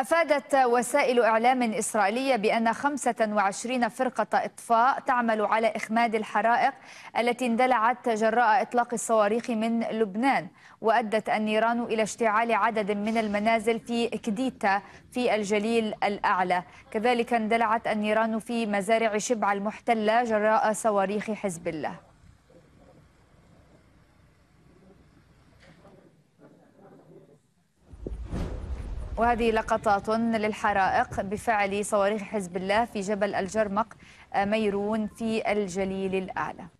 أفادت وسائل إعلام إسرائيلية بأن 25 فرقة إطفاء تعمل على إخماد الحرائق التي اندلعت جراء إطلاق الصواريخ من لبنان وأدت النيران إلى اشتعال عدد من المنازل في كديتا في الجليل الأعلى كذلك اندلعت النيران في مزارع شبع المحتلة جراء صواريخ حزب الله وهذه لقطات للحرائق بفعل صواريخ حزب الله في جبل الجرمق آه، ميرون في الجليل الأعلى